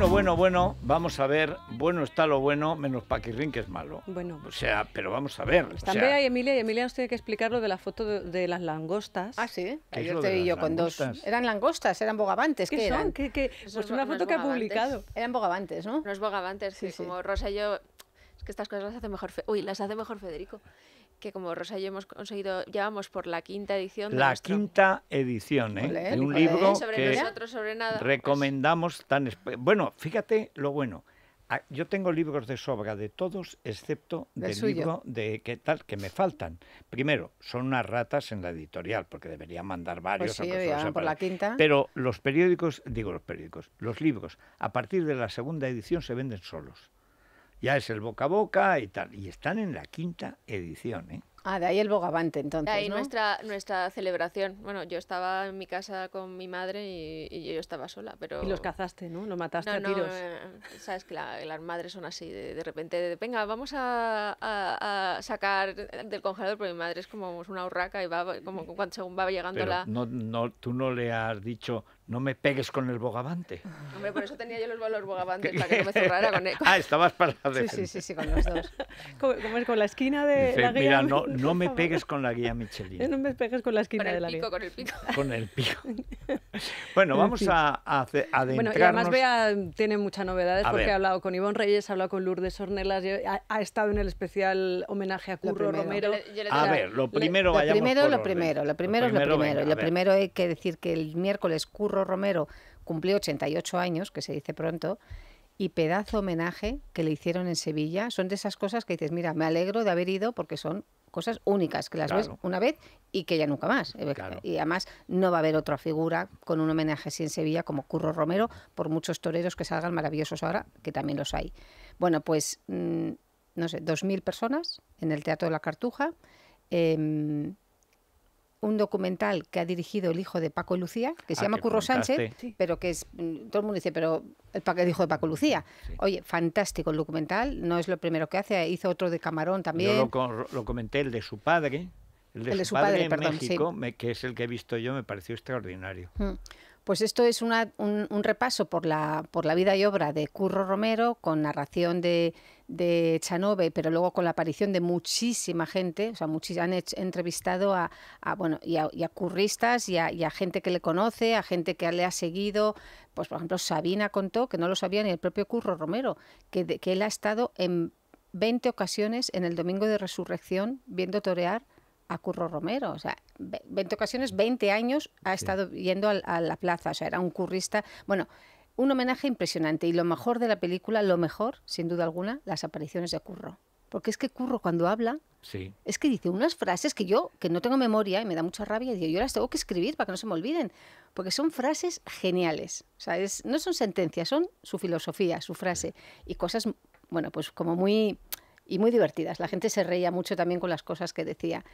Bueno, bueno, bueno, vamos a ver. Bueno está lo bueno, menos Paquirrín, que es malo. Bueno. O sea, pero vamos a ver. También hay Emilia, y Emilia nos tiene que explicar lo de la foto de, las langostas. Ah, sí. Ayer te vi yo con dos. Eran langostas, eran bogavantes. ¿Qué, son? Eran? que. Pues una foto que ha publicado. Eran bogavantes, ¿no? No es bogavantes, sí, sí. como Rosa y yo. Es que estas cosas las hace mejor. Uy, las hace mejor Federico que como Rosa y yo hemos conseguido, llevamos por la quinta edición. La quinta edición, ¿eh? un libro que pues recomendamos tan... Bueno, fíjate lo bueno. Ah, yo tengo libros de sobra de todos, excepto del, libro de qué tal que me faltan. Primero, son unas ratas en la editorial, porque deberían mandar pues varios. Pues sí, por la quinta. Pero los periódicos, digo los periódicos, los libros, a partir de la segunda edición se venden solos ya es el boca a boca y tal. Y están en la quinta edición, ¿eh? Ah, de ahí el bogavante, entonces. De ahí nuestra, nuestra celebración. Bueno, yo estaba en mi casa con mi madre y, yo estaba sola, pero... Y los cazaste, ¿no? Lo mataste a tiros. Eh, sabes que las madres son así, de, repente, de, venga, vamos a, sacar del congelador, porque mi madre es como una urraca y va, como cuando, según va llegando la... No, no, tú no le has dicho, no me pegues con el bogavante. Hombre, por eso tenía yo los, valores bogavantes, para que no me cerrara con, él. Ah, estabas para la defensa. Sí, sí, sí, sí, con los dos. ¿Cómo, es? Con la esquina de la guía... Mira, no, no me pegues con la guía Michelin. No me pegues con la esquina de la guía. Con el pico, con el pico. Con el pico. Bueno, vamos a, a, adentrarnos... Bueno, y además vea, tiene muchas novedades porque he ha hablado con Ivonne Reyes, ha hablado con Lourdes Ornelas, ha, estado en el especial homenaje a Curro Romero. a ver, lo primero le, vayamos Lo primero, lo, primero lo primero, lo primero es lo primero. y lo primero hay que decir que el miércoles Curro Romero cumplió 88 años, que se dice pronto, y pedazo homenaje que le hicieron en Sevilla. Son de esas cosas que dices, mira, me alegro de haber ido porque son cosas únicas, que las ves una vez y que ya nunca más. Eh, y además no va a haber otra figura con un homenaje así en Sevilla como Curro Romero, por muchos toreros que salgan maravillosos ahora, que también los hay. Bueno, pues, mm, no sé, 2.000 personas en el Teatro de la Cartuja. Em, un documental que ha dirigido el hijo de Paco Lucía, que se ah, llama Curro Sánchez, pero que es, mm, todo el mundo dice, pero el, hijo de Paco Lucía. Oye, fantástico el documental, no es lo primero que hace, hizo otro de Camarón también. Yo lo, comenté, el de su padre, el de, su, padre, en México, que es el que he visto yo, me pareció extraordinario. Mm. Pues esto es un, un, repaso por la, por la vida y obra de Curro Romero, con narración de de Chanove, pero luego con la aparición de muchísima gente, o sea, han entrevistado a, bueno, a, curristas y a, gente que le conoce, a gente que le ha seguido. Pues, por ejemplo, Sabina contó, que no lo sabía ni el propio Curro Romero, que, que él ha estado en 20 ocasiones en el Domingo de Resurrección viendo torear a Curro Romero. O sea, 20 ocasiones, 20 años ha estado viendo a, la plaza. O sea, era un currista. Bueno, un homenaje impresionante y lo mejor de la película, lo mejor, sin duda alguna, las apariciones de Curro. Porque es que Curro cuando habla, sí. es que dice unas frases que yo, que no tengo memoria y me da mucha rabia, digo, yo las tengo que escribir para que no se me olviden, porque son frases geniales. O no son sentencias, son su filosofía, su frase y cosas, bueno, pues como muy... y muy divertidas. La gente se reía mucho también con las cosas que decía.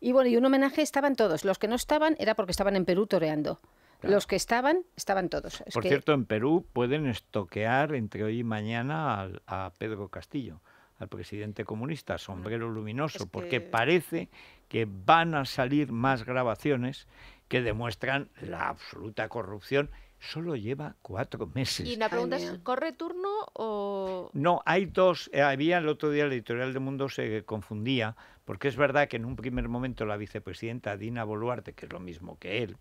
Y bueno, y un homenaje estaban todos. Los que no estaban era porque estaban en Perú toreando. Los que estaban, estaban todos. Por cierto, en Perú pueden estoquear entre hoy y mañana a Pedro Castillo, al presidente comunista, ah, sombrero luminoso, porque parece que van a salir más grabaciones que demuestran la absoluta corrupción solo lleva cuatro meses. Y la pregunta es, ¿corre turno o...? No, hay dos. Eh, había el otro día el editorial de Mundo se confundía, porque es verdad que en un primer momento la vicepresidenta Dina Boluarte, que es lo mismo que él,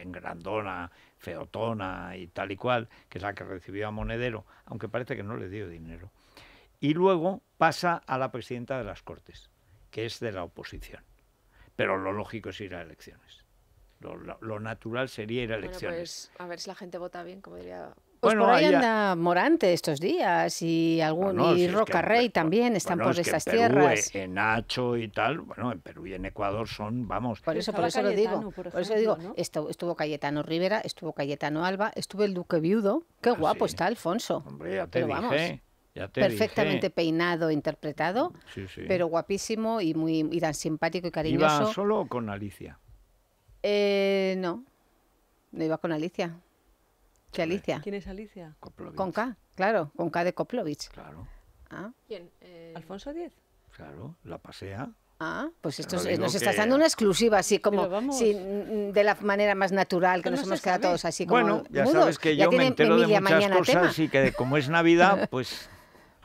en, Grandona, Feotona y tal y cual, que es la que recibió a Monedero, aunque parece que no le dio dinero. Y luego pasa a la presidenta de las Cortes, que es de la oposición. Pero lo lógico es ir a elecciones. Lo, natural sería ir a pues, elecciones. a ver si la gente vota bien, como diría pues bueno, por ahí anda Morante estos días y algún y Roca Rey también están por estas eh, tierras. En Nacho y tal, bueno, en Perú y en Ecuador son, vamos. Por eso, por eso lo digo. Por, digo, estuvo, Cayetano Rivera, estuvo Cayetano Alba, estuvo el Duque Viudo. Qué ah, guapo está Alfonso. Hombre, ya te Vamos, perfectamente peinado, interpretado, pero guapísimo y muy tan simpático y cariñoso. ¿Iba solo con Alicia? Eh, no, no iba con Alicia. Alicia? ¿Quién es Alicia? Koplovich. Con K, claro, con K de Koplovich. Claro. Ah. ¿Quién? Eh, ¿Alfonso X? Claro, la pasea. Ah, pues esto nos está estás dando una exclusiva, así como de la manera más natural, que, nos hemos quedado todos así como. Bueno, ya sabes que yo me entero de muchas cosas y que como es Navidad, pues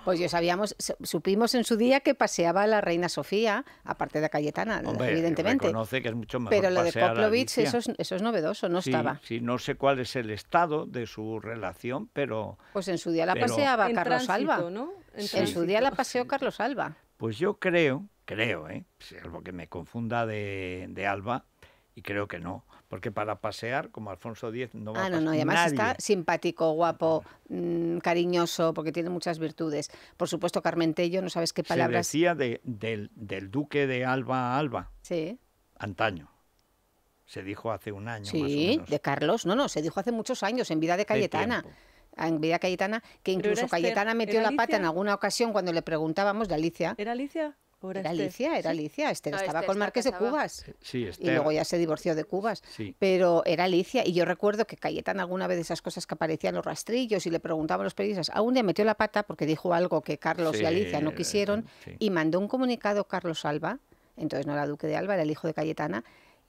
pues yo sabíamos, supimos en su día que paseaba la reina Sofía, aparte de Cayetana, evidentemente. que es mucho Pero lo de Poplovich, eso es, novedoso, no estaba. Sí, no sé cuál es el estado de su relación, pero. Pues en su día la paseaba Carlos Alba. ¿no? En, su día la paseó Carlos Alba. Pues yo creo, creo, ¿eh? algo que me confunda de Alba, y creo que no porque para pasear, como Alfonso X, no va ah, no, no, además está simpático, guapo, mm, cariñoso, porque tiene muchas virtudes. Por supuesto, Carmentello, no sabes qué palabras. Se decía del, duque de Alba a Alba. Sí. Antaño. Se dijo hace un año. Sí, más o menos. de Carlos. No, no, se dijo hace muchos años, en vida de Cayetana. en vida Cayetana, que incluso Cayetana metió la pata en alguna ocasión cuando le preguntábamos de Alicia. ¿Era Alicia? Era Alicia, era Alicia. Esther estaba con con Marqués de Cubas. Y luego ya se divorció de Cubas. Pero era Alicia. Y yo recuerdo que Cayetana alguna vez de esas cosas que aparecían los rastrillos y le preguntaban a los periodistas. aún ah, le metió la pata porque dijo algo que Carlos y Alicia no quisieron. Y mandó un comunicado Carlos Alba, entonces no era Duque de Alba, era el hijo de Cayetana,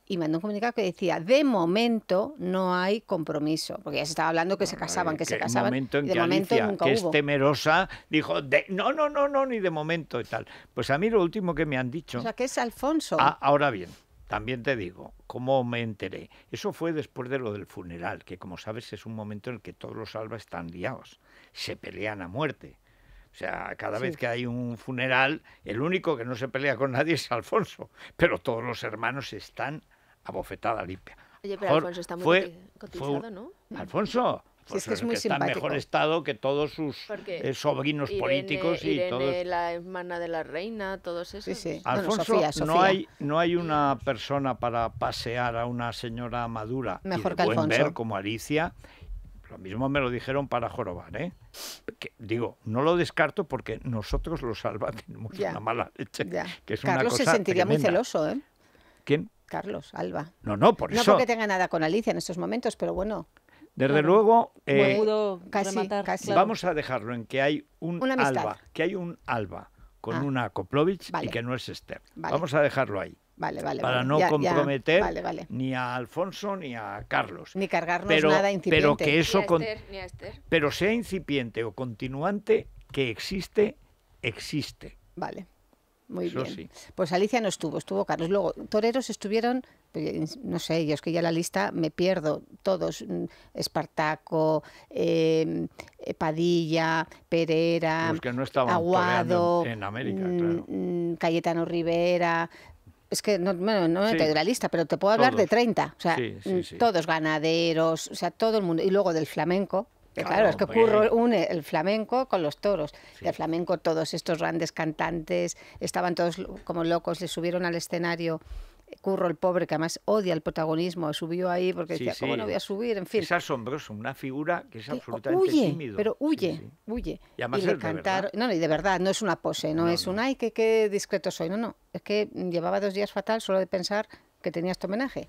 y mandó un comunicado que decía, de momento no hay compromiso, porque ya se estaba hablando que se casaban, que, se casaban. de momento que es temerosa, dijo, no, no, no, no, ni de momento y tal. Pues a mí lo último que me han dicho... O sea, que es Alfonso. Ah, ahora bien, también te digo, ¿cómo me enteré? Eso fue después de lo del funeral, que como sabes es un momento en el que todos los alba están liados, se pelean a muerte. O sea, cada vez que hay un funeral, el único que no se pelea con nadie es Alfonso, pero todos los hermanos están a bofetada limpia. Oye, pero Alfonso está muy cotizado, ¿no? Alfonso. que pues es muy simpático. Está en mejor estado que todos sus eh, sobrinos políticos y Irene, la hermana de la reina, todos esos. Alfonso, no hay no hay una persona para pasear a una señora madura y buen ver como Alicia. Lo mismo me lo dijeron para jorobar, ¿eh? digo, no lo descarto porque nosotros los salva tenemos una mala leche. Que es Carlos una cosa se sentiría muy celoso, ¿eh? ¿Quién? Carlos, Alba. No, no, por eso. No porque tenga nada con Alicia en estos momentos, pero bueno. Desde luego, eh, casi, vamos a dejarlo en que hay un Alba, que hay un Alba con ah. una Koplovich y que no es Esther. Vamos a dejarlo ahí. Vale, vale, para no comprometer ni a Alfonso ni a Carlos. Ni cargarnos nada incipiente. Pero que eso pero sea incipiente o continuante, que existe, existe. Vale. Muy bien. Pues Alicia no estuvo, estuvo Carlos. Luego, toreros estuvieron, pues, eh, no sé, yo es que ya la lista me pierdo, todos, mm, Espartaco, em, eh, Padilla, Pereira, Aguado, mm, mm, Cayetano Rivera, es que no, bueno, no la lista, pero te puedo hablar de 30. O sea, todos ganaderos, o sea, todo el mundo. Y luego del flamenco, Claro, es que Curro une el flamenco con los toros. el flamenco, todos estos grandes cantantes estaban todos como locos, le subieron al escenario. Curro el pobre, que además odia el protagonismo, subió ahí porque decía, ¿cómo no voy a subir? En fin. Es asombroso, una figura que es absolutamente huye, Pero huye, huye. Y de cantar, no, y de verdad, no es una pose, no, es un, ay, qué, qué discreto soy. No, no, es que llevaba dos días fatal solo de pensar que tenía este homenaje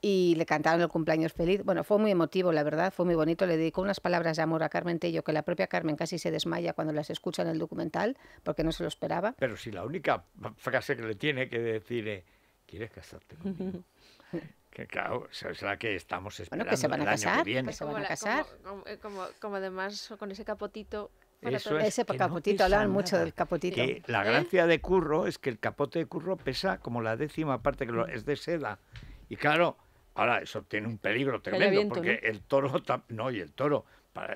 y le cantaron el cumpleaños feliz. Bueno, fue muy emotivo, la verdad, fue muy bonito. Le dedicó unas palabras de amor a Carmen Tello, que la propia Carmen casi se desmaya cuando las escucha en el documental, porque no se lo esperaba. Pero si la única frase que le tiene que decir es, ¿quieres casarte conmigo? que claro, es la que estamos esperando bueno, que se van a casar, que como, se van a casar. Eh, como, además con ese capotito ese capotito, hablaban mucho del capotito. la ¿Eh? gracia de curro es que el capote de curro pesa como la décima parte, que es de seda. Y claro, Ahora, eso tiene un peligro tremendo, porque el toro, no, y el toro,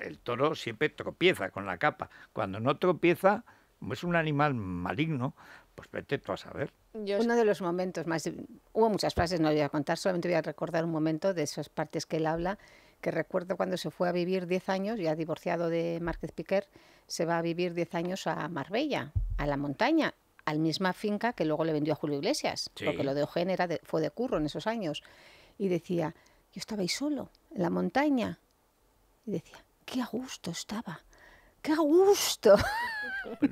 el toro siempre tropieza con la capa. Cuando no tropieza, como es un animal maligno, pues vete tú a saber. Uno de los momentos más, hubo muchas frases, no voy a contar, solamente voy a recordar un momento de esas partes que él habla, que recuerdo cuando se fue a vivir 10 años, ya divorciado de Márquez Piquer, se va a vivir 10 años a Marbella, a la montaña, a la misma finca que luego le vendió a Julio Iglesias, porque lo de Ojen era fue de curro en esos años y decía, yo estaba ahí solo, en la montaña. Y decía, qué a gusto estaba. ¡Qué a gusto! a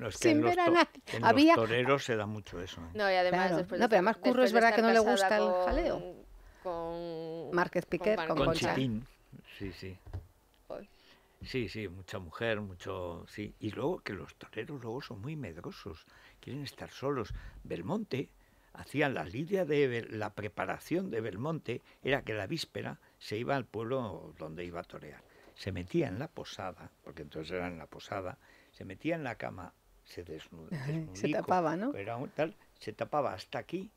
nadie. Había... toreros se da mucho eso. ¿eh? No, y además No, pero además Curro es verdad que no le gusta el jaleo. Con... Márquez Piquer, con, con Chitín. Sí, sí. Sí, sí, mucha mujer, mucho... Sí, y luego que los toreros luego son muy medrosos, quieren estar solos. Belmonte, hacían la lidia de la preparación de Belmonte era que la víspera se iba al pueblo donde iba a torear. Se metía en la posada, porque entonces era en la posada, se metía en la cama, se desnudaba. Se tapaba, ¿no? se tapaba hasta aquí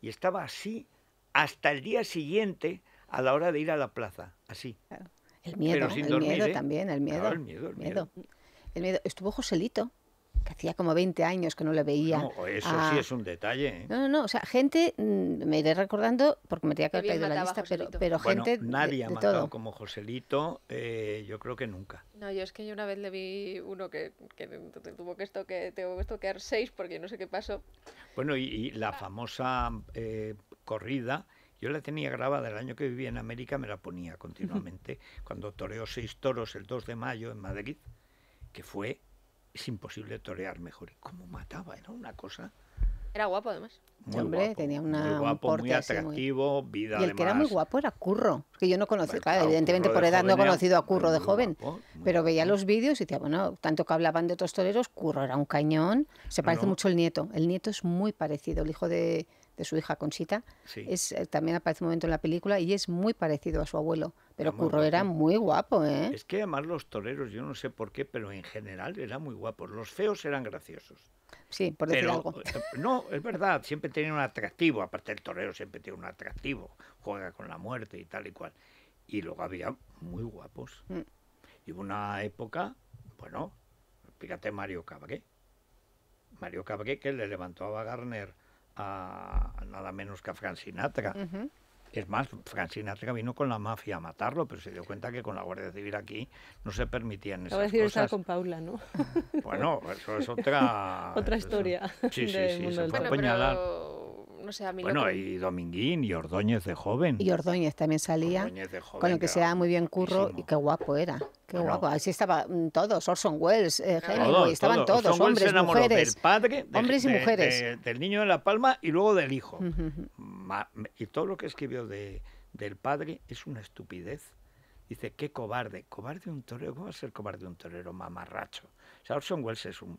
y estaba así hasta el día siguiente a la hora de ir a la plaza, así. El miedo, el miedo también, el miedo. el miedo, miedo. El miedo. Estuvo Joselito que hacía como 20 años que no le veía. eso sí es un detalle. ¿eh? No, no, no, o sea, gente, mm, me iré recordando, porque me tenía que haber traído la lista, pero, pero gente Nadie ha matado como Joselito, eh, yo creo que nunca. No, yo es que yo una vez le vi uno que, tuvo que esto que que estoquear seis porque no sé qué pasó. Bueno, y, la famosa eh, corrida. Yo la tenía grabada el año que vivía en América, me la ponía continuamente, cuando toreó seis toros el 2 de mayo en Madrid, que fue es imposible torear mejor. ¿Y cómo mataba? Era una cosa. Era guapo además. Muy hombre, guapo, tenía una, muy atractivo, vida. Y el que era muy guapo era Curro, que yo no conocía, claro, evidentemente por edad no he conocido a Curro de joven, pero veía los vídeos y decía, bueno, tanto que hablaban de otros toreros, Curro era un cañón, se parece mucho el nieto, el nieto es muy parecido, el hijo de, su hija Conchita, es, eh, también aparece un momento en la película y es muy parecido a su abuelo. Pero Curro era muy guapo, ¿eh? Es que además los toreros, yo no sé por qué, pero en general eran muy guapos. Los feos eran graciosos. Sí, por decir algo. Eh, no, es verdad, siempre tenían un atractivo. Aparte, el torero siempre tiene un atractivo. Juega con la muerte y tal y cual. Y luego había muy guapos. Mm. Y hubo una época, bueno, fíjate Mario Cabré. Mario Cabré que le levantó a Garner a, nada menos que a Frank Sinatra. Es más, Francina se vino con la mafia a matarlo, pero se dio cuenta que con la Guardia Civil aquí no se permitían esas cosas. con Paula, ¿no? Bueno, eso es otra... otra historia. Sí, sí, sí, no Bueno, y Dominguín y Ordóñez de joven. Y Ordóñez también salía. de joven, con lo que se daba muy bien curro y qué guapo era. Qué guapo. Así estaban mm, todos, Orson Welles, eh, estaban todos, hombres, mujeres. Del padre, hombres y mujeres. del niño de La Palma y luego del hijo. Y todo lo que escribió de, del padre es una estupidez. Dice, qué cobarde. Cobarde un torero. ¿Cómo va a ser cobarde un torero mamarracho? O sea, Orson Welles es un...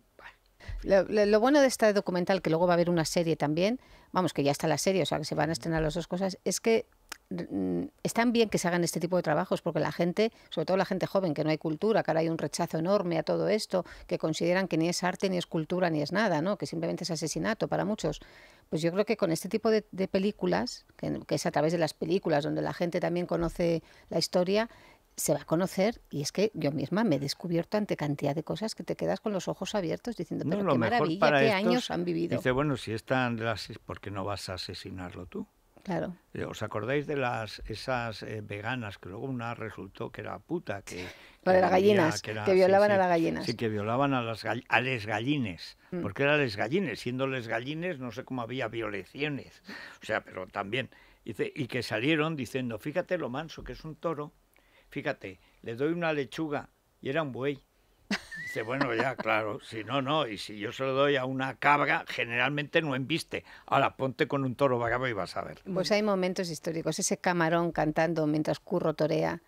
Lo, bueno de este documental, que luego va a haber una serie también, vamos, que ya está la serie, o sea, que se van a estrenar las dos cosas, es que mm, están bien que se hagan este tipo de trabajos, porque la gente, sobre todo la gente joven, que no hay cultura, que ahora hay un rechazo enorme a todo esto, que consideran que ni es arte, ni es cultura, ni es nada, ¿no? que simplemente es asesinato para muchos. Pues yo creo que con este tipo de, películas, que es a través de las películas donde la gente también conoce la historia, se va a conocer y es que yo misma me he descubierto ante cantidad de cosas que te quedas con los ojos abiertos diciendo, pero qué maravilla, qué años han vivido. Dice, bueno, si están las... ¿por qué no vas a asesinarlo tú? Claro. Eh, ¿Os acordáis de las esas eh, veganas que luego una resultó que era puta? Que, las gallinas, que, violaban a las gallinas. Sí, que violaban a, las a les gallines, mm. porque eran les gallines, siendo les gallines no sé cómo había violaciones. O sea, pero también, dice, y que salieron diciendo, fíjate lo manso que es un toro, fíjate, le doy una lechuga y era un buey. Dice, bueno, ya, claro, si no, no, y si yo se lo doy a una cabra, generalmente no embiste. Ahora, ponte con un toro vagabundo y vas a ver. Pues hay momentos históricos, ese camarón cantando mientras curro torea.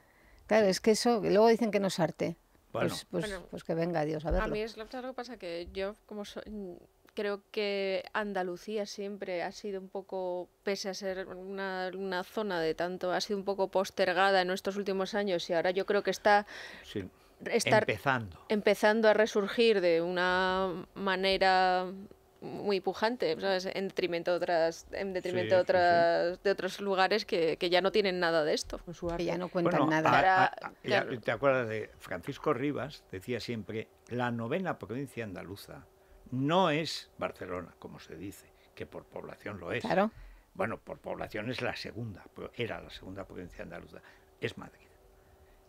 Claro, es que eso, luego dicen que no es arte. Pues, pues, bueno, pues, que venga Dios a verlo. A mí es lo que pasa que yo, como soy, creo que Andalucía siempre ha sido un poco, pese a ser una, zona de tanto, ha sido un poco postergada en estos últimos años y ahora yo creo que está, empezando. empezando a resurgir de una manera muy pujante, En detrimento de otras, en detrimento otros lugares que, ya no tienen nada de esto. Que ya no cuentan nada. ¿Te acuerdas de Francisco Rivas? Decía siempre, la novena provincia andaluza no es Barcelona, como se dice, que por población lo es. Claro. Bueno, por población es la segunda, pues, era la segunda provincia andaluza, es Madrid.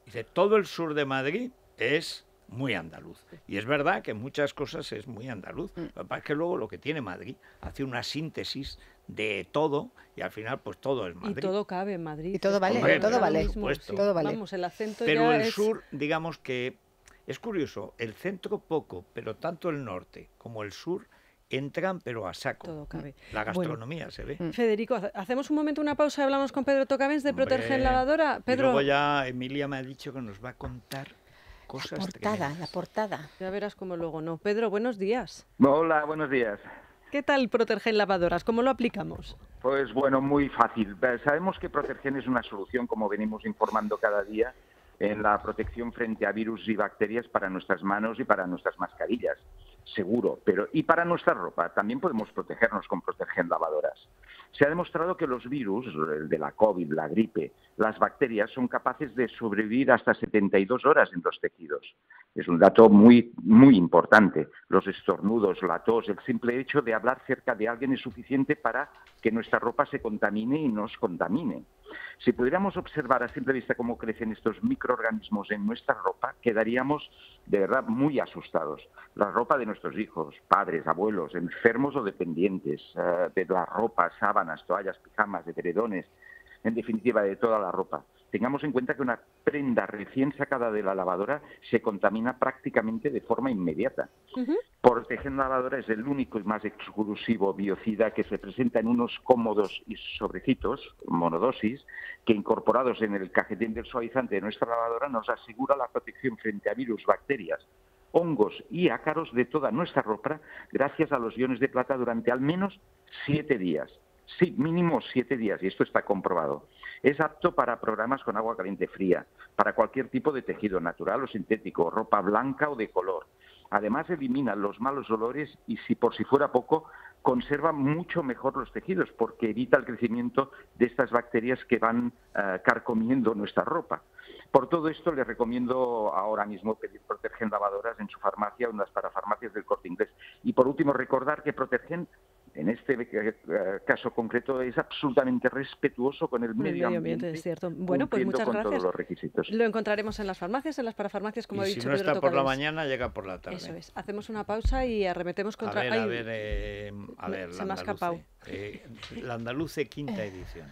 Dice, todo el sur de Madrid es muy andaluz. Y es verdad que muchas cosas es muy andaluz. Mm. Lo que pasa es que luego lo que tiene Madrid hace una síntesis de todo y al final pues todo es Madrid. Y todo cabe en Madrid. Y todo vale, todo, vale. Pero el sur, digamos que es curioso, el centro poco, pero tanto el norte como el sur entran pero a saco. Todo cabe. Mm, la gastronomía se ve. Mm. Federico, hacemos un momento una pausa y hablamos con Pedro Tocavens de Protergen Lavadora. Pedro. luego ya Emilia me ha dicho que nos va a contar cosas. La portada, la portada. Ya verás cómo luego no. Pedro, buenos días. Hola, buenos días. ¿Qué tal Protergen Lavadoras? ¿Cómo lo aplicamos? Pues bueno, muy fácil. Sabemos que Protergen es una solución, como venimos informando cada día, en la protección frente a virus y bacterias para nuestras manos y para nuestras mascarillas, seguro, pero y para nuestra ropa también podemos protegernos con protegen lavadoras. Se ha demostrado que los virus, el de la COVID, la gripe, las bacterias son capaces de sobrevivir hasta 72 horas en los tejidos. Es un dato muy muy importante. Los estornudos, la tos, el simple hecho de hablar cerca de alguien es suficiente para que nuestra ropa se contamine y nos contamine. Si pudiéramos observar a simple vista cómo crecen estos microorganismos en nuestra ropa, quedaríamos de verdad muy asustados. La ropa de nuestros hijos, padres, abuelos, enfermos o dependientes, eh, de la ropa, sábanas, toallas, pijamas, de peredones, en definitiva de toda la ropa. Tengamos en cuenta que una prenda recién sacada de la lavadora se contamina prácticamente de forma inmediata. ...porque la lavadora es el único y más exclusivo biocida que se presenta en unos cómodos y sobrecitos, monodosis, que incorporados en el cajetín del suavizante de nuestra lavadora nos asegura la protección frente a virus, bacterias, hongos y ácaros de toda nuestra ropa gracias a los iones de plata durante al menos siete días sí, mínimo siete días, y esto está comprobado. Es apto para programas con agua caliente fría, para cualquier tipo de tejido natural o sintético, ropa blanca o de color. Además, elimina los malos olores y, si por si fuera poco, conserva mucho mejor los tejidos porque evita el crecimiento de estas bacterias que van eh, carcomiendo nuestra ropa. Por todo esto, les recomiendo ahora mismo pedir Protegen lavadoras en su farmacia o en las parafarmacias del corte inglés. Y por último, recordar que Protegen en este eh, eh, caso concreto es absolutamente respetuoso con el medio, ambiente. es cierto. Bueno, pues muchas gracias. Lo encontraremos en las farmacias, en las parafarmacias, como he dicho. Si no está por la mañana, llega por la tarde. Eso es. Hacemos una pausa y arremetemos contra. A ver, a ver, eh, la Andaluce. la quinta edición.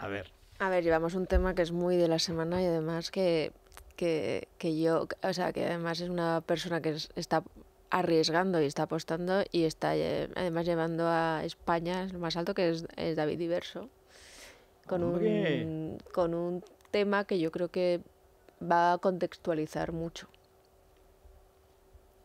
A ver. A ver, llevamos un tema que es muy de la semana y además que que, que, yo, o sea, que además es una persona que está arriesgando y está apostando y está eh, además llevando a España, lo más alto que es, David Diverso, con un, con un tema que yo creo que va a contextualizar mucho.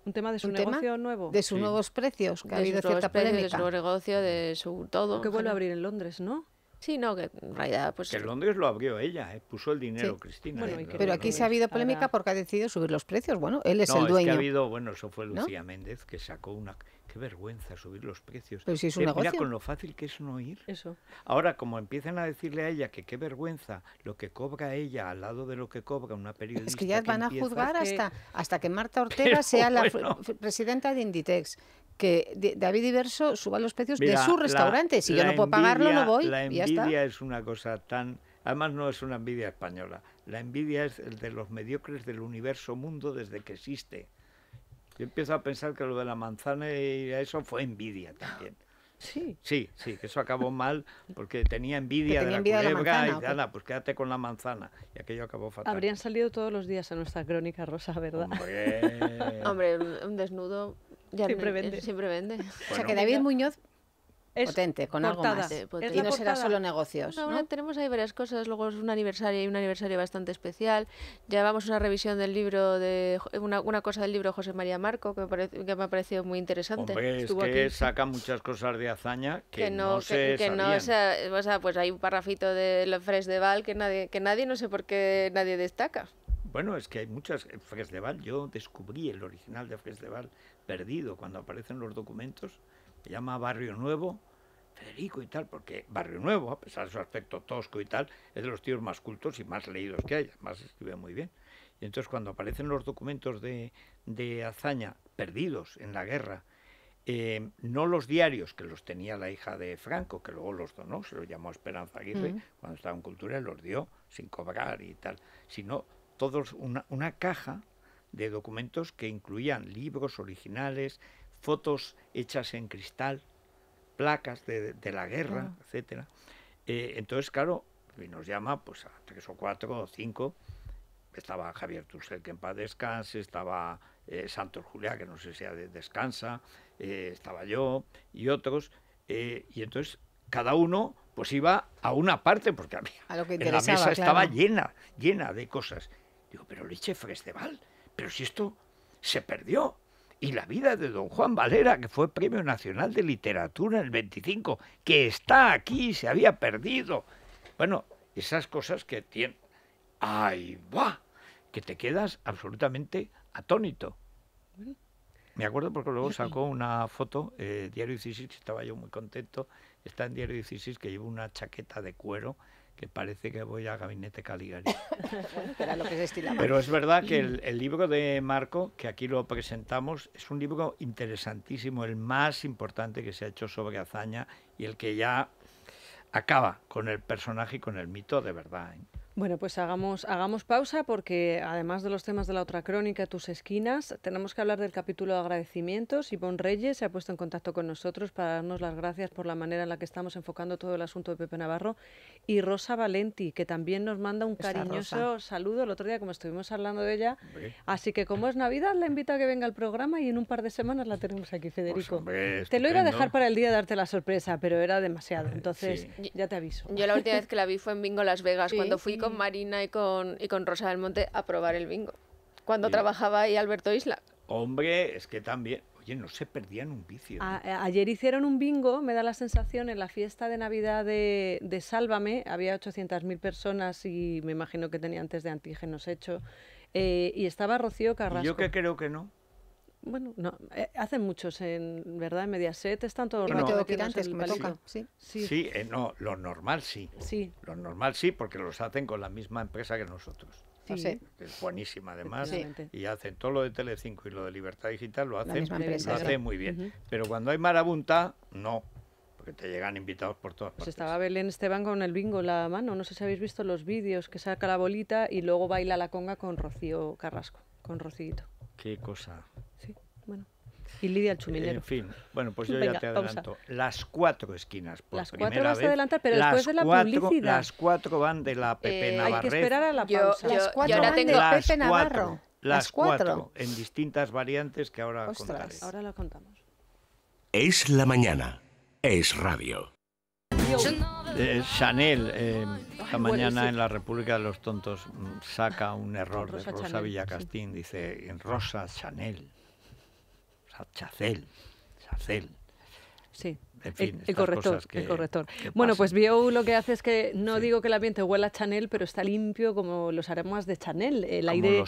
Un tema de su negocio nuevo. De sus nuevos precios, que ha habido cierta polémica. De su nuevo negocio, de su todo. Que vuelve a abrir en Londres, ¿no? Sí, no, que en realidad... Pues... Que Londres lo abrió ella, eh, puso el dinero Cristina. Eh, pero aquí se ha habido polémica porque ha decidido subir los precios. Bueno, él es el dueño. Es que ha habido, bueno, eso fue Lucía Méndez que sacó una... Qué vergüenza subir los precios. Pero si es un eh, negocio. Mira con lo fácil que es no ir. Eso. Ahora, como empiezan a decirle a ella que qué vergüenza lo que cobra ella al lado de lo que cobra una periodista... Es que ya van a juzgar hasta, que... hasta que Marta Ortega sea la presidenta de Inditex, que David Diverso suba los precios de su restaurante. si yo no puedo pagarlo, no voy. La envidia es una cosa tan... Además no es una envidia española. La envidia es el de los mediocres del universo mundo desde que existe. Yo empiezo a pensar que lo de la manzana y eso fue envidia también. Sí. Sí, sí, que eso acabó mal porque tenía envidia de la y nada, pues quédate con la manzana. Y aquello acabó fatal. Habrían salido todos los días a nuestra crónica rosa, ¿verdad? Hombre un desnudo siempre vende. O sea que David Muñoz es potente, con algo más. y no será solo negocios. No, tenemos ahí varias cosas, luego es un aniversario y un aniversario bastante especial. Llevamos una revisión del libro, de una, cosa del libro José María Marco, que me, que me ha parecido muy interesante. es que saca muchas cosas de hazaña que, no, sé que, no, O sea, pues hay un parrafito de Fres de Val que nadie, que nadie, no sé por qué nadie destaca. Bueno, es que hay muchas. Eh, Fresdeval, yo descubrí el original de Fresdeval perdido cuando aparecen los documentos. Se llama Barrio Nuevo, Federico y tal, porque Barrio Nuevo, a pesar de su aspecto tosco y tal, es de los tíos más cultos y más leídos que hay. Además, escribe muy bien. Y entonces, cuando aparecen los documentos de, de perdidos en la guerra, eh, no los diarios que los tenía la hija de Franco, que luego los donó, se los llamó Esperanza Aguirre, mm. cuando estaba en Cultura, los dio sin cobrar y tal, sino todos una, una caja de documentos que incluían libros originales, fotos hechas en cristal, placas de, la guerra, etc. etcétera. Eh, entonces, claro, nos llama pues a tres o cuatro o cinco. Estaba Javier Tursel, que en paz descanse, estaba eh, Santos Juliá, que no sé si de, descansa, eh, estaba yo y otros. y entonces cada uno pues iba a una parte, porque en la mesa estaba llena, llena de cosas. Digo, pero Leche Fresdeval, pero si esto se perdió. Y la vida de don Juan Valera, que fue Premio Nacional de Literatura en el 25, que está aquí, se había perdido. Bueno, esas cosas que tienen... ¡Ahí va! Que te quedas absolutamente atónito. Me acuerdo porque luego sacó una foto, eh, Diario 16, estaba yo muy contento. Está en Diario 16 que lleva una chaqueta de cuero que parece que voy a Gabinete Caligari. Pero es verdad que el, libro de Marco, que aquí lo presentamos, es un libro interesantísimo, el más importante que se ha hecho sobre Azaña y el que ya acaba con el personaje y con el mito de verdad. ¿eh? Bueno, pues hagamos, hagamos pausa porque además de los temas de la otra crónica, tus esquinas, tenemos que hablar del capítulo de agradecimientos. Ivonne Reyes se ha puesto en contacto con nosotros para darnos las gracias por la manera en la que estamos enfocando todo el asunto de Pepe Navarro. Y Rosa Valenti, que también nos manda un cariñoso saludo el otro día, como estuvimos hablando de ella. Así que como es Navidad, la invito a que venga al programa y en un par de semanas la tenemos aquí, Federico. Pues, te lo iba a dejar para el día de darte la sorpresa, pero era demasiado. Entonces, ya te aviso. Yo la última vez que la vi fue en Bingo Las Vegas, cuando fui con con Marina y con, con Rosa del Monte a probar el bingo. Cuando trabajaba ahí Alberto Isla. Hombre, es que también. Oye, no se perdían un vicio. ¿eh? Eh, ayer hicieron un bingo, me da la sensación, en la fiesta de Navidad de, Sálvame. Había 800.000 personas y me imagino que tenía antes de antígenos hecho. Eh, y estaba Rocío Carrasco. yo que creo que no. Bueno, no, eh, hacen muchos en verdad en Mediaset están todos no, que antes, que me toca, sí. Eh, no, lo normal sí. Sí. Lo normal sí porque los hacen con la misma empresa que nosotros. Sí. Ah, es buenísima además y hacen todo lo de Telecinco y lo de Libertad Digital lo hacen, lo hacen muy bien. Pero cuando hay marabunta, no Porque te llegan invitados por todas pues partes. estaba Belén Esteban con el bingo en la mano. No sé si habéis visto los vídeos que saca la bolita y luego baila la conga con Rocío Carrasco, con Rocíito. Qué cosa y Lidia el eh, En fin, bueno, pues yo ya te adelanto. Las cuatro esquinas, por Las cuatro vas vez, a adelantar, pero después de la publicidad. Las cuatro van de la Pepe eh, Navarro. Hay que esperar a la pausa. Yo, las cuatro yo van tengo de Pepe Navarro. las cuatro, en distintas variantes que ahora Ostras, ahora lo contamos. Es la mañana, es radio. Eh, Chanel, eh, esta mañana en la República de los Tontos mm, saca un error de Rosa Villacastín, Dice dice Rosa Chanel. Chacel, Chacel. Sí en fin, el, corrector, bueno, pues Bio lo que hace es que no digo que el ambiente huela a Chanel, pero está limpio como los aromas de Chanel. El aire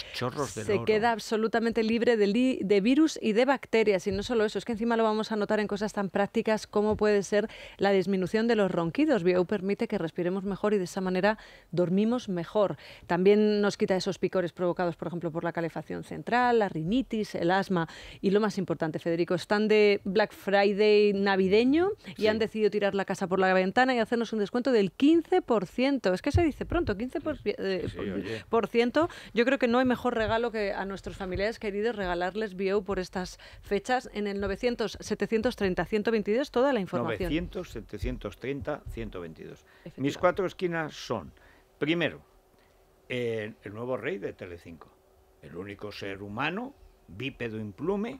se queda absolutamente libre de, de virus y de bacterias. Y no solo eso, es que encima lo vamos a notar en cosas tan prácticas como puede ser la disminución de los ronquidos. Bio permite que respiremos mejor y de esa manera dormimos mejor. También nos quita esos picores provocados, por ejemplo, por la calefacción central, la rinitis, el asma. Y lo más importante, Federico, están de Black Friday navideño y han decidido tirar la casa por la ventana y hacernos un descuento del 15%. Es que se dice pronto, 15%. Eh, Yo creo que no hay mejor regalo que a nuestros familiares queridos regalarles bio por estas fechas en el 900 730 122 toda la información. 900 730 122. Mis cuatro esquinas son primero eh, el nuevo rey de Telecinco, el único ser humano bípedo en plume,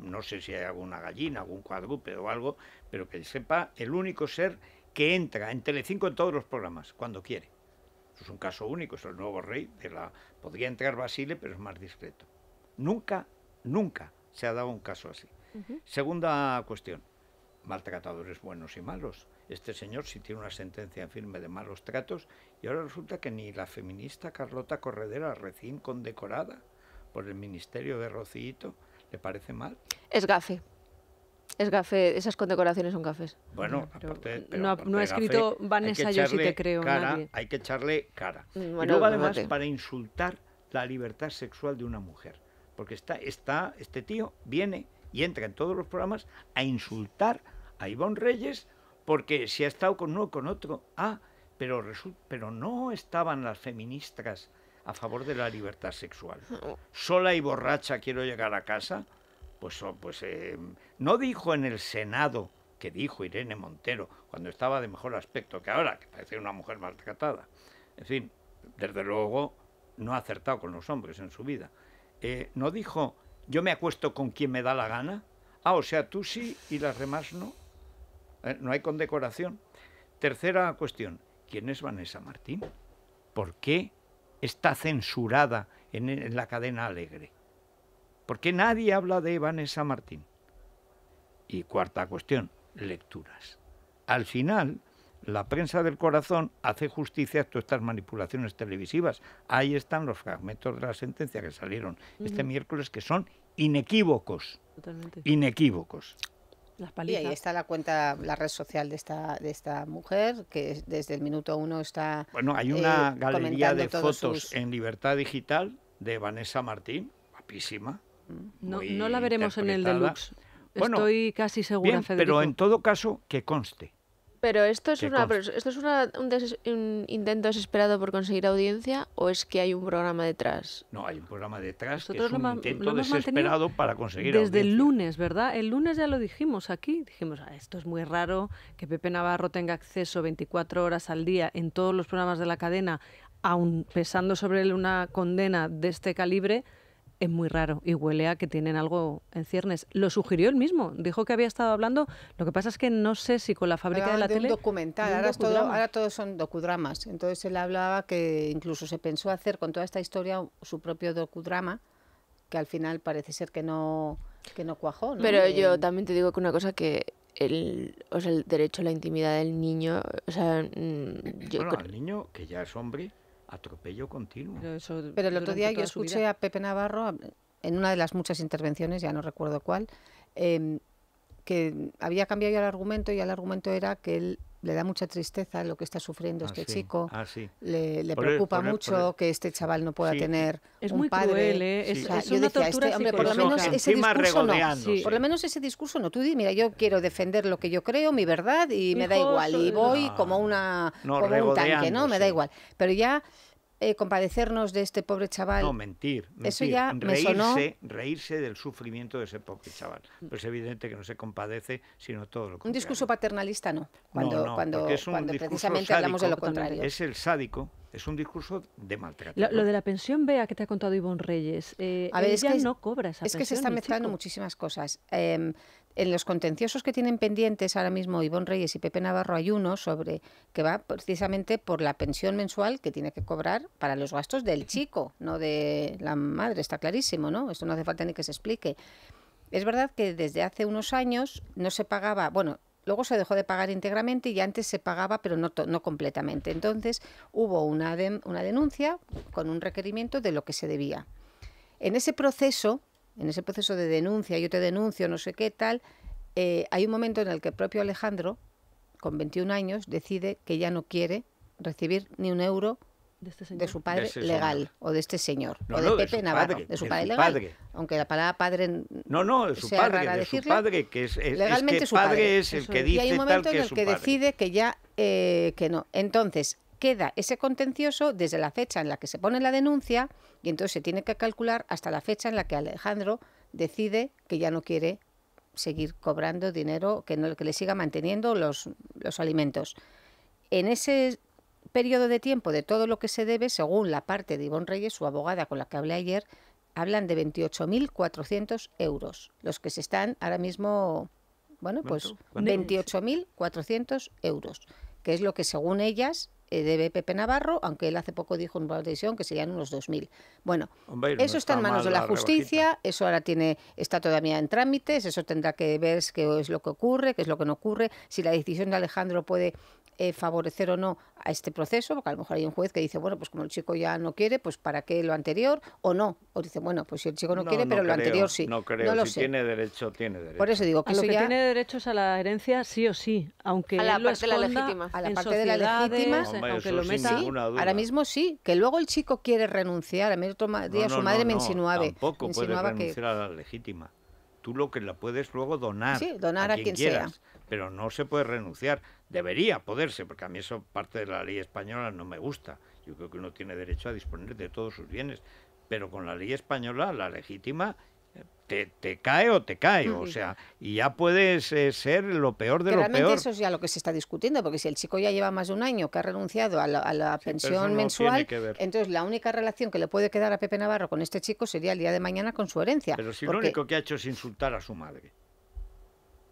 no sé si hay alguna gallina, algún cuadrúpedo o algo, pero que sepa, el único ser que entra en Telecinco en todos los programas, cuando quiere. es un caso único, es el nuevo rey de la... Podría entrar Basile, pero es más discreto. Nunca, nunca se ha dado un caso así. Segunda cuestión, maltratadores buenos y malos. Este señor sí tiene una sentencia firme de malos tratos y ahora resulta que ni la feminista Carlota Corredera, recién condecorada por el Ministerio de Rocito, ¿Le parece mal? Es gafe. Es gafe, esas condecoraciones son gafes. Bueno, aparte, no, ha escrito van Vanessa, yo te creo. Hay que echarle cara. Mm, bueno, y luego, pues además, para insultar la libertad sexual de una mujer. Porque está, está, este tío viene y entra en todos los programas a insultar a Ivonne Reyes porque si ha estado con uno con otro. Ah, pero, pero no estaban las feministas a favor de la libertad sexual. Oh. Sola y borracha quiero llegar a casa. Pues, oh, pues em, no dijo en el Senado que dijo Irene Montero cuando estaba de mejor aspecto que ahora, que parece una mujer maltratada. En fin, desde luego no ha acertado con los hombres en su vida. Eh, no dijo yo me acuesto con quien me da la gana. Ah, o sea, tú sí y las demás no. Eh, no hay condecoración. Tercera cuestión, ¿quién es Vanessa Martín? ¿Por qué está censurada en, la cadena alegre. Porque nadie habla de Vanessa Martín. Y cuarta cuestión, lecturas. Al final, la prensa del corazón hace justicia a todas estas manipulaciones televisivas. Ahí están los fragmentos de la sentencia que salieron este miércoles que son inequívocos. Totalmente. Inequívocos. Y ahí está la cuenta, la red social de esta, de esta mujer, que desde el minuto uno está. Bueno, hay una eh, galería de fotos en libertad digital de Vanessa Martín, papísima No, no la veremos en el deluxe. Bueno, Estoy casi segura, Federico. Pero en todo caso, que conste pero esto es, una, esto es un, intento desesperado por conseguir audiencia o es que hay un programa detrás. No, hay un programa detrás Nosotros es intento desesperado para conseguir desde audiencia. Desde el lunes, ¿verdad? El lunes ya lo dijimos aquí. Dijimos, ah, esto es muy raro que Pepe Navarro tenga acceso 24 horas al día en todos los programas de la cadena, aun pesando sobre una condena de este calibre es muy raro y huele a que tienen algo en ciernes. Lo sugirió él mismo, dijo que había estado hablando. Lo que pasa es que no sé si con la fábrica de la tele. documental, ahora, todo, ahora, todos son docudramas. Entonces él hablaba que incluso se pensó hacer con toda esta historia su propio docudrama, que al final parece ser que no, no cuajó. Pero yo eh, también te digo que una cosa que el, el derecho a la intimidad del niño. O sea, mm, yo bueno, niño, que ya es hombre, atropello continuo. Pero, el otro día yo escuché a Pepe Navarro en una de las muchas intervenciones, ya no recuerdo cuál, em, que había cambiado el argumento y el argumento era que él le da mucha tristeza lo que está sufriendo ah, este chico. Ah, le, preocupa mucho que este chaval no pueda tener es un padre. es, muy es una hombre, por lo menos ese discurso no. Por lo menos ese discurso no. Tú dices, mira, yo quiero defender lo que yo creo, mi verdad y me da igual y voy como una no, como un tanque, ¿no? Me da igual. Pero ya eh, compadecernos de este pobre chaval. No, mentir. Eso ya reírse, reírse del sufrimiento de ese pobre chaval. Pero es evidente que no se compadece, sino todo lo contrario. Un discurso paternalista no, cuando, cuando, es precisamente hablamos de lo contrario. Es el sádico es un discurso de maltrato. Lo, de la pensión vea que te ha contado Ivonne Reyes, eh, a ver, ella es que, no cobra esa Es que se están mezclando muchísimas cosas. Em, en los contenciosos que tienen pendientes ahora mismo Ivonne Reyes y Pepe Navarro hay uno sobre que va precisamente por la pensión mensual que tiene que cobrar para los gastos del chico, no de la madre, está clarísimo, ¿no? Esto no hace falta ni que se explique. Es verdad que desde hace unos años no se pagaba, bueno, luego se dejó de pagar íntegramente y antes se pagaba, pero no, no completamente. Entonces hubo una, una denuncia con un requerimiento de lo que se debía. En ese proceso en ese proceso de denuncia, yo te denuncio, no sé qué tal, eh, hay un momento en el que el propio Alejandro, con 21 años, decide que ya no quiere recibir ni un euro de, este su padre legal o de este señor o de Pepe Navarro de su padre legal aunque la palabra padre no no de su padre su padre que es, es legalmente que su padre, es el que dice y hay un momento en el que, decide que ya eh, que no entonces queda ese contencioso desde la fecha en la que se pone la denuncia y entonces se tiene que calcular hasta la fecha en la que Alejandro decide que ya no quiere seguir cobrando dinero, que, no, que le siga manteniendo los, los alimentos. En ese periodo de tiempo de todo lo que se debe, según la parte de Ivonne Reyes, su abogada con la que hablé ayer, hablan de 28.400 euros, los que se están ahora mismo, bueno, pues 28.400 euros, que es lo que según ellas eh, de Pepe Navarro, aunque él hace poco dijo en una decisión que serían unos 2.000. Bueno, eso está, en manos de la, justicia, eso ahora tiene está todavía en trámites, eso tendrá que ver qué es lo que ocurre, qué es lo que no ocurre, si la decisión de Alejandro puede eh, favorecer o no a este proceso, porque a lo mejor hay un juez que dice, bueno, pues como el chico ya no quiere, pues ¿para qué lo anterior? O no, o dice, bueno, pues si el chico no, quiere, pero lo anterior sí. No creo, si tiene derecho, tiene derecho. Por eso digo que lo que ya... tiene derechos a la herencia sí o sí, aunque a la parte de la legítima. A la parte de la legítima, aunque lo meta... ahora mismo sí, que luego el chico quiere renunciar, a mí otro día su madre me insinuaba, que... la legítima tú lo que la puedes luego donar. donar a, quien, quieras, Pero no se puede renunciar. Debería poderse, porque a mí eso parte de la ley española no me gusta. Yo creo que uno tiene derecho a disponer de todos sus bienes. Pero con la ley española, la legítima te, cae o te cae, o sea, y ya puedes eh, ser lo peor de que lo realmente Eso es ya lo que se está discutiendo, porque si el chico ya lleva más de un año que ha renunciado a la, pensión mensual, entonces la única relación que le puede quedar a Pepe Navarro con este chico sería el día de mañana con su herencia. Pero si lo único que ha hecho es insultar a su madre,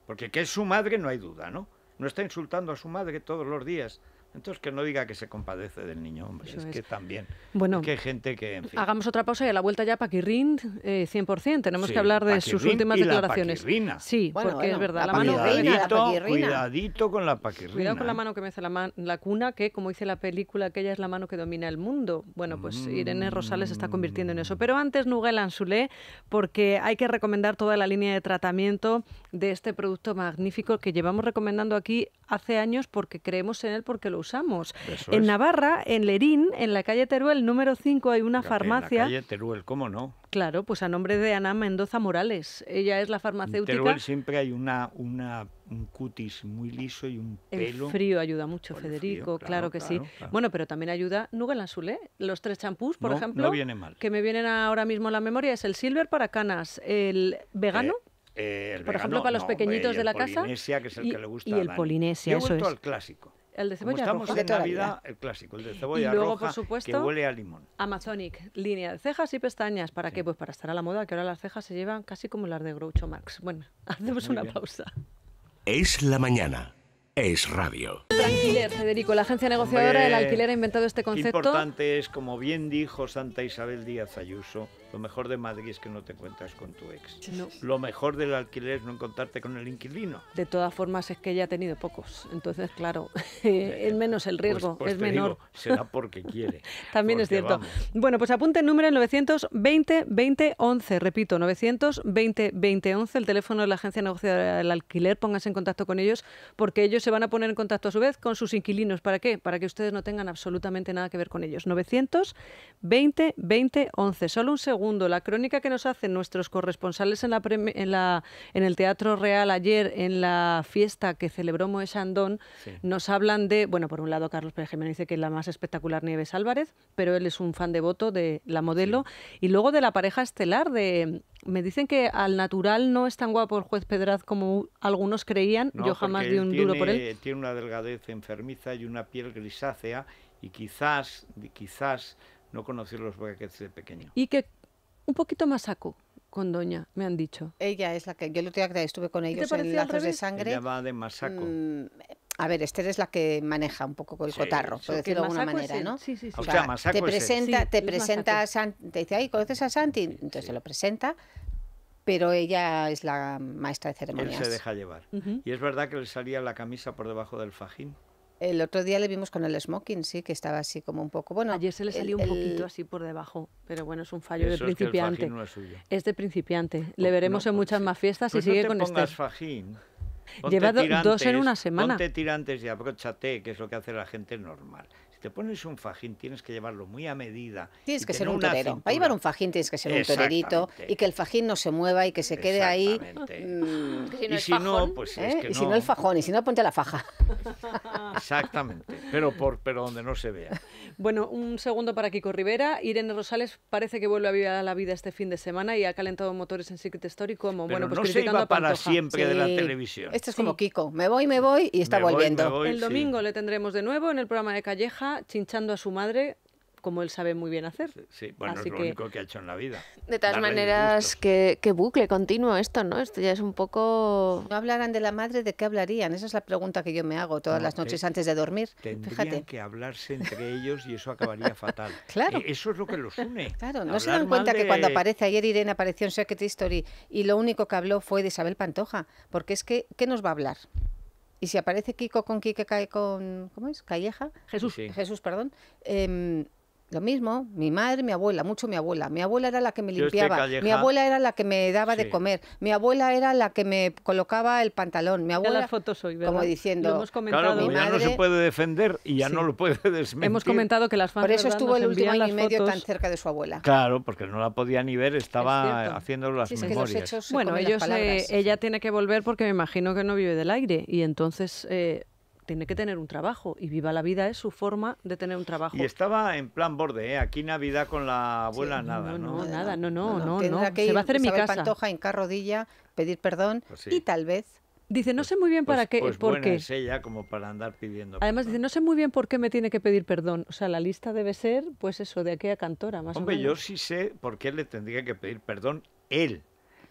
porque que es su madre no hay duda, ¿no? No está insultando a su madre todos los días. Entonces que no diga que se compadece del niño, hombre, es, que también. Bueno, que hay gente que... En fin. Hagamos otra pausa y a la vuelta ya Paquirrin, eh, por 100%, tenemos que hablar de sus últimas declaraciones. La sí, porque es verdad, la, mano... Cuidadito, cuidadito con la Paquirrina. Cuidado con la ¿eh? mano que mece la, la cuna, que como dice la película, aquella es la mano que domina el mundo. Bueno, pues mm. Irene Rosales está convirtiendo en eso. Pero antes Nugel Ansulé, porque hay que recomendar toda la línea de tratamiento de este producto magnífico que llevamos recomendando aquí hace años porque creemos en él, porque lo usamos usamos. en Navarra, en Lerín, en la calle Teruel número 5 hay una farmacia. En la calle Teruel, ¿cómo no? Claro, pues a nombre de Ana Mendoza Morales. Ella es la farmacéutica. En Teruel siempre hay una, una un cutis muy liso y un pelo. El frío ayuda mucho, Federico, claro, que sí. Bueno, pero también ayuda Nugan Azulé, los tres champús, por ejemplo. Que me vienen ahora mismo a la memoria, es el silver para canas, el vegano. Eh, eh, por ejemplo, para los pequeñitos eh, de la casa. Que es el y, que le gusta y el polinesia, eso es. al clásico. El de cebolla estamos en Navidad, el clásico, el de cebolla y luego, roja, que huele a limón. Amazonic, línea de cejas y pestañas. ¿Para qué? Pues para estar a la moda, que ahora las cejas se llevan casi como las de Groucho Marx. Bueno, hacemos una pausa. Es la mañana. Es radio. El Federico, la agencia negociadora del alquiler ha inventado este concepto. Lo importante es, como bien dijo Santa Isabel Díaz Ayuso, lo mejor de Madrid es que no te cuentas con tu ex. Lo mejor del alquiler es no encontrarte con el inquilino. De todas formas, es que ella ha tenido pocos. Entonces, claro, eh, es pues, menos el riesgo, pues es menor. será porque quiere. También es cierto. Bueno, pues apunte el número 920 2011 Repito, 920 2011 el teléfono de la agencia negociadora del alquiler. Póngase en contacto con ellos porque ellos se van a poner en contacto a su vez con sus inquilinos. ¿Para qué? Para que ustedes no tengan absolutamente nada que ver con ellos. 920 2011 Solo un segundo segundo, la crónica que nos hacen nuestros corresponsales en, la la, en el Teatro Real ayer, en la fiesta que celebró Moes andón nos hablan de, bueno, por un lado Carlos Pérez Jiménez dice que es la más espectacular Nieves Álvarez, pero él es un fan devoto de la modelo, y luego de la pareja estelar de... Me dicen que al natural no es tan guapo el juez Pedraz como algunos creían. Yo jamás di un duro por él. Tiene una delgadez enfermiza y una piel grisácea y quizás, quizás no conocerlos los que de pequeño. Y que un poquito más saco con Doña, me han dicho. Ella es la que, yo el otro día estuve con ellos en Lazos de Sangre. Ella va de masaco. Mm, a ver, Esther es la que maneja un poco el cotarro, por decirlo de alguna manera, ¿no? Sí, sí, sí. O, sea, te presenta, te presenta a Santi, te dice, ay, ¿conoces a Santi? Entonces se lo presenta, pero ella es la maestra de ceremonias. Él se deja llevar. Y es verdad que le salía la camisa por debajo del fajín. El otro día le vimos con el smoking, sí, que estaba así como un poco. Bueno, ayer se le salió un poquito así por debajo, pero bueno, es un fallo de principiante. Es, de principiante. le veremos en muchas pues más fiestas y pues sigue con este. fajín. Lleva dos en una semana. Ponte tirantes y abróchate, que es lo que hace la gente normal te pones un fajín, tienes que llevarlo muy a medida. Tienes que ser un torero. Para llevar un fajín tienes que ser un torerito y que el fajín no se mueva y que se quede ahí. y si no, pues es que Y si no el fajón, y si no, ponte la faja. Exactamente, pero, por, pero donde no se vea. Bueno, un segundo para Kiko Rivera. Irene Rosales parece que vuelve a vivir a la vida este fin de semana y ha calentado motores en Secret Story como, bueno, pues no se iba para siempre de la televisión. Esto es como Kiko, me voy, me voy y está volviendo. el domingo le tendremos de nuevo en el programa de Calleja chinchando a su madre como él sabe muy bien hacer. Sí, bueno, es lo único que ha hecho en la vida. De todas maneras, que, bucle continuo esto, ¿no? Esto ya es un poco... no hablaran de la madre, ¿de qué hablarían? Esa es la pregunta que yo me hago todas las noches eh, antes de dormir. Tendrían que hablarse entre ellos y eso acabaría fatal. claro. Eh, eso es lo que los une. Claro, no se dan cuenta que cuando aparece, ayer Irene apareció en Secret History y lo único que habló fue de Isabel Pantoja, porque es que, ¿qué nos va a hablar? Y si aparece Kiko con Kike Cae con. ¿Cómo es? Calleja. Jesús. Jesús, perdón. Em, lo mismo, mi madre, mi abuela, mucho mi abuela. Mi abuela era la que me limpiaba, mi abuela era la que me daba de comer, mi abuela era la que me colocaba el pantalón, mi abuela... Las fotos hoy, Como diciendo... Claro, ya no se puede defender y ya no lo puede desmentir. Hemos comentado que las fotos... Por eso estuvo el último año y medio tan cerca de su abuela. Claro, porque no la podía ni ver, estaba haciendo las memorias. bueno, ellos, eh, ella tiene que volver porque me imagino que no vive del aire y entonces... Eh, tiene que tener un trabajo y Viva la Vida es su forma de tener un trabajo. Y estaba en plan borde, ¿eh? aquí Navidad con la abuela nada, no, no, nada, no, no, no, no, se va a hacer en mi casa. en carrodilla, pedir perdón pues y tal vez Dice, no pues sé muy bien para pues qué, pues por Es ella como para andar pidiendo. Además dice, no sé muy bien por qué me tiene que pedir perdón. O sea, la lista debe ser, pues eso, de aquella cantora, más Hombre, o menos. yo sí sé por qué le tendría que pedir perdón él.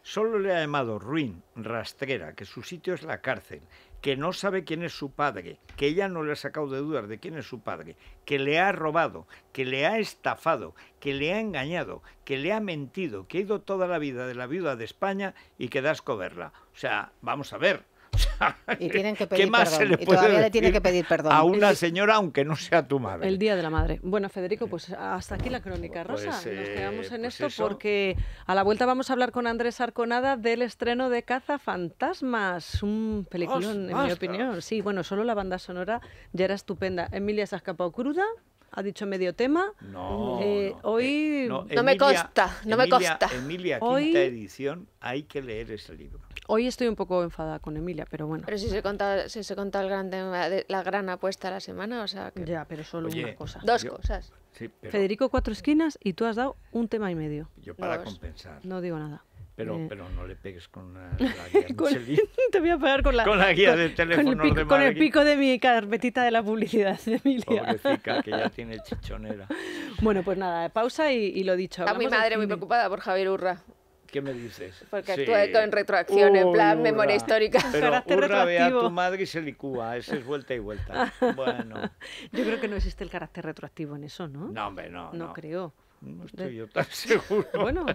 Solo le ha llamado ruin, rastrera, que su sitio es la cárcel, que no sabe quién es su padre, que ella no le ha sacado de dudas de quién es su padre, que le ha robado, que le ha estafado, que le ha engañado, que le ha mentido, que ha ido toda la vida de la viuda de España y que das verla. O sea, vamos a ver. y tienen que pedir ¿Qué más perdón. Se le puede que pedir perdón. A una señora, aunque no sea tu madre. El Día de la Madre. Bueno, Federico, pues hasta aquí la crónica, pues, Rosa. Nos eh, quedamos en pues esto porque a la vuelta vamos a hablar con Andrés Arconada del estreno de Caza Fantasmas. Un peliculón, en mi opinión. Sí, bueno, solo la banda sonora ya era estupenda. Emilia se ha escapado cruda ha dicho medio tema. No, eh, hoy eh, no, me consta, no me consta. Emilia, quinta edición, hay que leer ese libro. Hoy estoy un poco enfadada con Emilia, pero bueno. Pero si se contó, si se el gran la gran apuesta de la semana, o sea que... Ya, pero solo una cosa. Dos cosas. Federico, cuatro esquinas y tú has dado un tema y medio. Yo para compensar. No digo nada. Pero, eh, pero no le pegues con la, guía de con, Te voy a pegar con la, guía de teléfono. Con el, pico, de con el pico de mi carpetita de la publicidad, de Emilia. Pobrecita, que ya tiene chichonera. bueno, pues nada, pausa y, y lo dicho. Está mi madre muy preocupada por Javier Urra. ¿Qué me dices? Porque actúa en retroacción, en plan memoria histórica. Pero hurra, ve a tu madre y se licúa, eso es vuelta y vuelta. bueno. Yo creo que no existe el carácter retroactivo en eso, ¿no? No, hombre, no. No, creo. No estoy yo tan seguro. Bueno,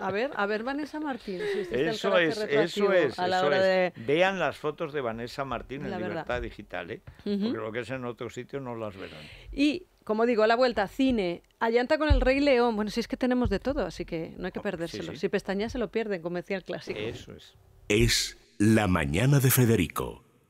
a ver, a ver Vanessa Martín. Si eso, el es, eso es, a la eso hora es. De... Vean las fotos de Vanessa Martín en Libertad Digital, ¿eh? porque lo que es en otro sitio no las verán. Y como digo, la vuelta, cine, Allanta con el Rey León. Bueno, si es que tenemos de todo, así que no hay que ah, perdérselo. Si pestañas se lo pierden, como decía el clásico. Eso es. Es la mañana de Federico